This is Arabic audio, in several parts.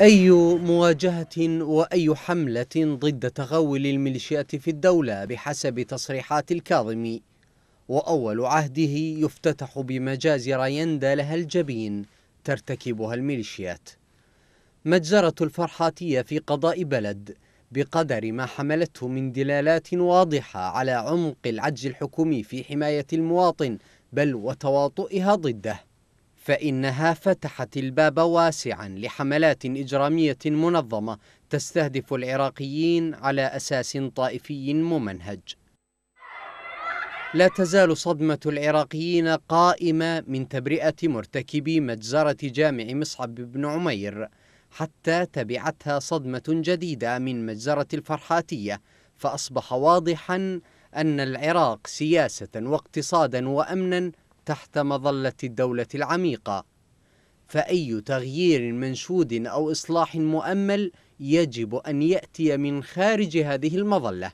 أي مواجهة وأي حملة ضد تغول الميليشيات في الدولة بحسب تصريحات الكاظمي وأول عهده يفتتح بمجازر يندى لها الجبين ترتكبها الميليشيات مجزرة الفرحاتية في قضاء بلد بقدر ما حملته من دلالات واضحة على عمق العجز الحكومي في حماية المواطن بل وتواطئها ضده فإنها فتحت الباب واسعا لحملات إجرامية منظمة تستهدف العراقيين على أساس طائفي ممنهج لا تزال صدمة العراقيين قائمة من تبرئة مرتكبي مجزرة جامع مصعب بن عمير حتى تبعتها صدمة جديدة من مجزرة الفرحاتية فأصبح واضحا أن العراق سياسة واقتصادا وأمنا تحت مظلة الدولة العميقة فأي تغيير منشود أو إصلاح مؤمل يجب أن يأتي من خارج هذه المظلة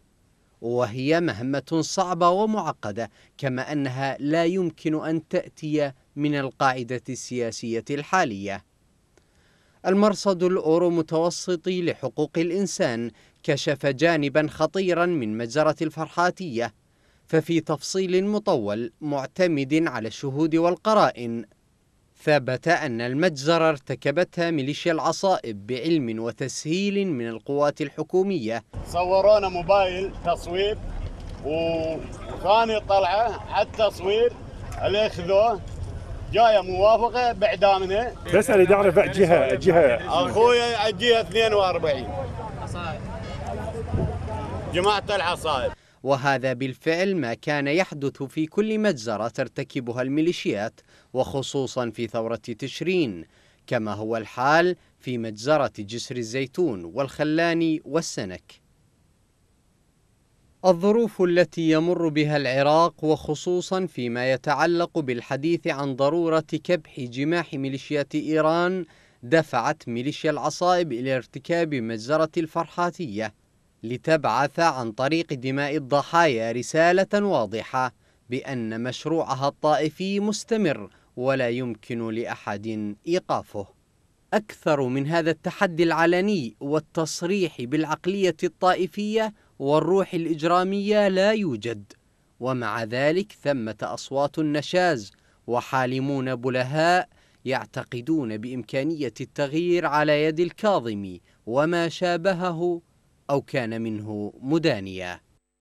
وهي مهمة صعبة ومعقدة كما أنها لا يمكن أن تأتي من القاعدة السياسية الحالية المرصد الأورو متوسطي لحقوق الإنسان كشف جانبا خطيرا من مجزرة الفرحاتية ففي تفصيل مطول معتمد على الشهود والقرائن ثبت أن المجزرة ارتكبتها ميليشيا العصائب بعلم وتسهيل من القوات الحكومية صورونا موبايل تصوير وثاني طلعة على التصوير اللي اخذوه جايه موافقه باعدامنا بس اريد اعرف جهه جهه اخوي الجهه 42 جماعه العصائب وهذا بالفعل ما كان يحدث في كل مجزرة ترتكبها الميليشيات وخصوصا في ثورة تشرين كما هو الحال في مجزرة جسر الزيتون والخلاني والسنك الظروف التي يمر بها العراق وخصوصا فيما يتعلق بالحديث عن ضرورة كبح جماح ميليشيات إيران دفعت ميليشيا العصائب إلى ارتكاب مجزرة الفرحاتية لتبعث عن طريق دماء الضحايا رسالة واضحة بأن مشروعها الطائفي مستمر ولا يمكن لأحد إيقافه أكثر من هذا التحدي العلني والتصريح بالعقلية الطائفية والروح الإجرامية لا يوجد ومع ذلك ثمة أصوات نشاز وحالمون بلهاء يعتقدون بإمكانية التغيير على يد الكاظمي وما شابهه أو كان منه مدانيا